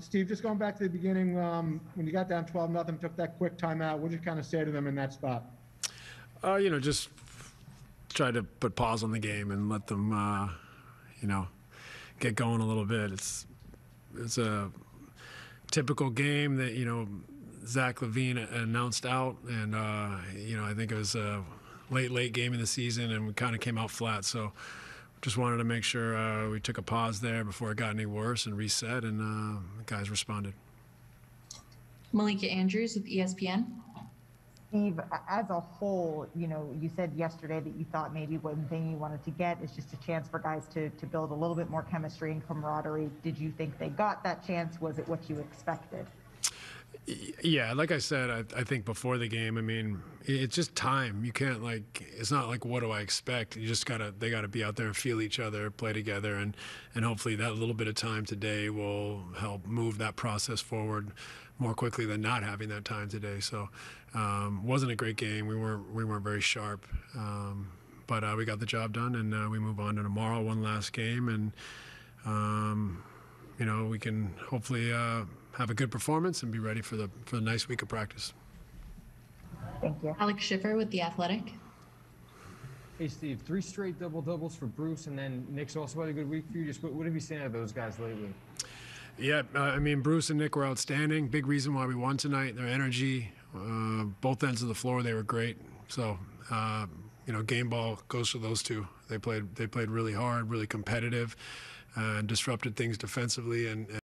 Steve, just going back to the beginning, um, when you got down 12 nothing, took that quick timeout, what did you kind of say to them in that spot? Uh, you know, just try to put pause on the game and let them, uh, you know, get going a little bit. It's it's a typical game that you know Zach Levine announced out, and uh, you know I think it was a late late game in the season, and we kind of came out flat. So just wanted to make sure uh, we took a pause there before it got any worse and reset, and uh, the guys responded. Malika Andrews with ESPN. Steve, as a whole, you know, you said yesterday that you thought maybe one thing you wanted to get is just a chance for guys to, to build a little bit more chemistry and camaraderie. Did you think they got that chance? Was it what you expected? Yeah, like I said, I, I, think before the game, I mean, it's just time. You can't like, it's not like what do I expect. You just gotta, they gotta be out there and feel each other, play together, and and hopefully that little bit of time today will help move that process forward more quickly than not having that time today. So, um, wasn't a great game. We weren't we weren't very sharp, um, but uh, we got the job done, and uh, we move on to tomorrow, one last game, and um, you know we can hopefully. Uh, have a good performance and be ready for the for the nice week of practice. Thank you. Alex Schiffer with The Athletic. Hey, Steve, three straight double doubles for Bruce, and then Nick's also had a good week for you. Just what, what have you seen out of those guys lately? Yeah, uh, I mean, Bruce and Nick were outstanding. Big reason why we won tonight. Their energy, uh, both ends of the floor, they were great. So, uh, you know, game ball goes to those two. They played, they played really hard, really competitive, uh, and disrupted things defensively and, and